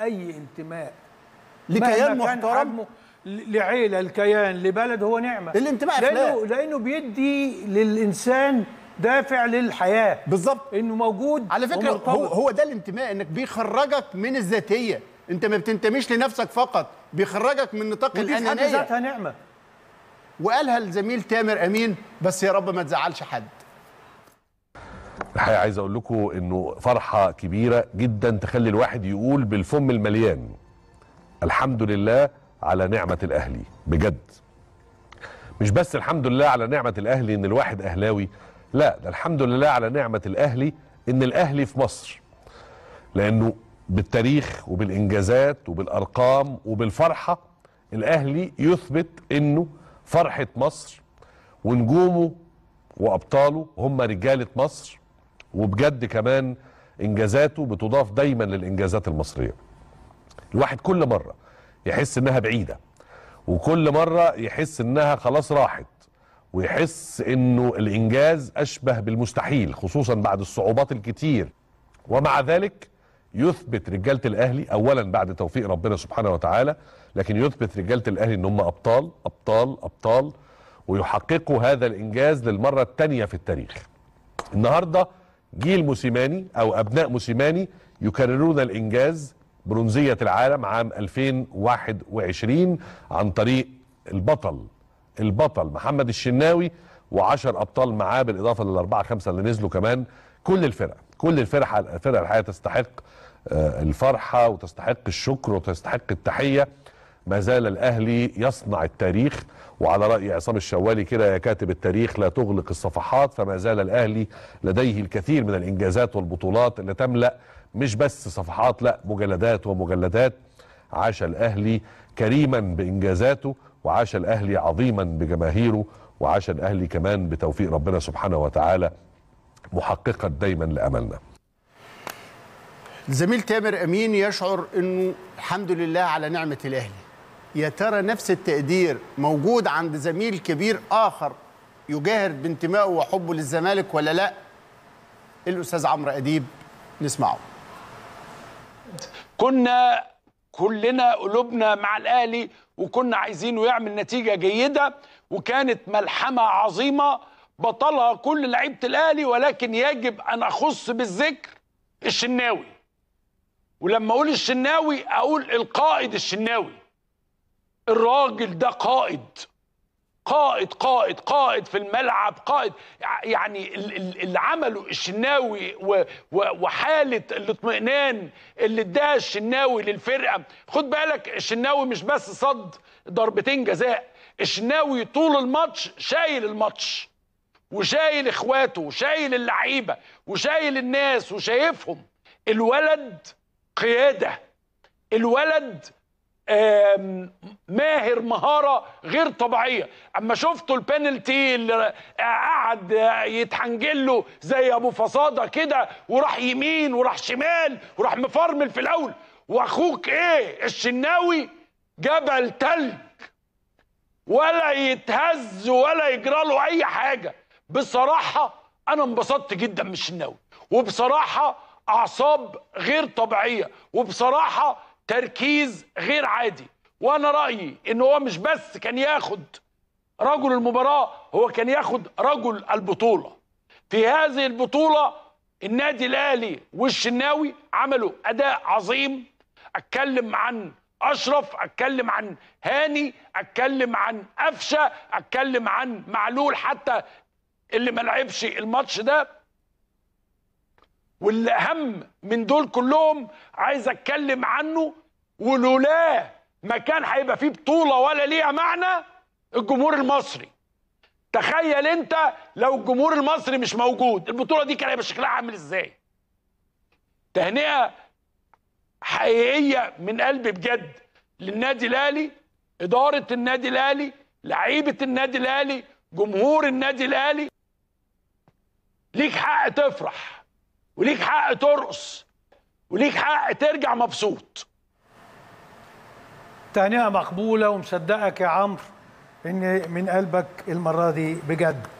اي انتماء لكيان محترم لعيله الكيان لبلد هو نعمه الانتماء لانه لانه بيدي للانسان دافع للحياه بالظبط انه موجود على فكره هو هو ده الانتماء انك بيخرجك من الذاتيه انت ما بتنتميش لنفسك فقط بيخرجك من نطاق الانانيه ذاتها نعمه وقالها الزميل تامر امين بس يا رب ما تزعلش حد الحقيقه عايز اقول لكم انه فرحه كبيره جدا تخلي الواحد يقول بالفم المليان الحمد لله على نعمه الاهلي بجد مش بس الحمد لله على نعمه الاهلي ان الواحد اهلاوي لا ده الحمد لله على نعمه الاهلي ان الاهلي في مصر لانه بالتاريخ وبالانجازات وبالارقام وبالفرحه الاهلي يثبت انه فرحه مصر ونجومه وابطاله هم رجاله مصر وبجد كمان انجازاته بتضاف دايما للانجازات المصريه الواحد كل مره يحس انها بعيده وكل مره يحس انها خلاص راحت ويحس انه الانجاز اشبه بالمستحيل خصوصا بعد الصعوبات الكتير ومع ذلك يثبت رجاله الاهلي اولا بعد توفيق ربنا سبحانه وتعالى لكن يثبت رجاله الاهلي ان هم ابطال ابطال ابطال ويحققوا هذا الانجاز للمره الثانيه في التاريخ النهارده جيل موسيماني أو أبناء موسيماني يكررون الإنجاز برونزية العالم عام 2021 عن طريق البطل البطل محمد الشناوي و10 أبطال معاه بالإضافة للأربعة خمسة اللي نزلوا كمان كل الفرق كل الفرق الفرق الحقيقة تستحق آه، الفرحة وتستحق الشكر وتستحق التحية ما زال الاهلي يصنع التاريخ وعلى راي عصام الشوالي كده يا كاتب التاريخ لا تغلق الصفحات فما زال الاهلي لديه الكثير من الانجازات والبطولات اللي تملا مش بس صفحات لا مجلدات ومجلدات عاش الاهلي كريما بانجازاته وعاش الاهلي عظيما بجماهيره وعاش الاهلي كمان بتوفيق ربنا سبحانه وتعالى محققا دايما لاملنا زميل تامر امين يشعر انه الحمد لله على نعمه الاهلي يا ترى نفس التقدير موجود عند زميل كبير آخر يجاهر بانتمائه وحبه للزمالك ولا لا الأستاذ عمرو أديب نسمعه كنا كلنا قلوبنا مع الأهلي وكنا عايزينه يعمل نتيجة جيدة وكانت ملحمة عظيمة بطلها كل لعيبة الأهلي ولكن يجب أن أخص بالذكر الشناوي ولما أقول الشناوي أقول القائد الشناوي الراجل ده قائد قائد قائد قائد في الملعب قائد يعني اللي عمله الشناوي وحاله الاطمئنان اللي اداها الشناوي للفرقه خد بالك الشناوي مش بس صد ضربتين جزاء الشناوي طول الماتش شايل الماتش وشايل اخواته وشايل اللعيبه وشايل الناس وشايفهم الولد قياده الولد ماهر مهاره غير طبيعيه اما شفتوا البنالتي اللي قعد يتحنجل له زي ابو فصاده كده وراح يمين وراح شمال وراح مفرمل في الاول واخوك ايه الشناوي جبل تلج ولا يتهز ولا يجرى له اي حاجه بصراحه انا انبسطت جدا من الشناوي وبصراحه اعصاب غير طبيعيه وبصراحه تركيز غير عادي وانا رايي ان هو مش بس كان ياخد رجل المباراه هو كان ياخد رجل البطوله في هذه البطوله النادي الاهلي والشناوي عملوا اداء عظيم اتكلم عن اشرف اتكلم عن هاني اتكلم عن قفشه اتكلم عن معلول حتى اللي ما لعبش الماتش ده والاهم من دول كلهم عايز اتكلم عنه ولولاه ما كان هيبقى فيه بطوله ولا ليها معنى الجمهور المصري تخيل انت لو الجمهور المصري مش موجود البطوله دي كان هيبقى شكلها عامل ازاي تهنئه حقيقيه من قلبي بجد للنادي الاهلي اداره النادي الاهلي لعيبه النادي الاهلي جمهور النادي الاهلي ليك حق تفرح وليك حق ترقص وليك حق ترجع مبسوط تهنئه مقبوله ومصدقك يا عمرو ان من قلبك المره دي بجد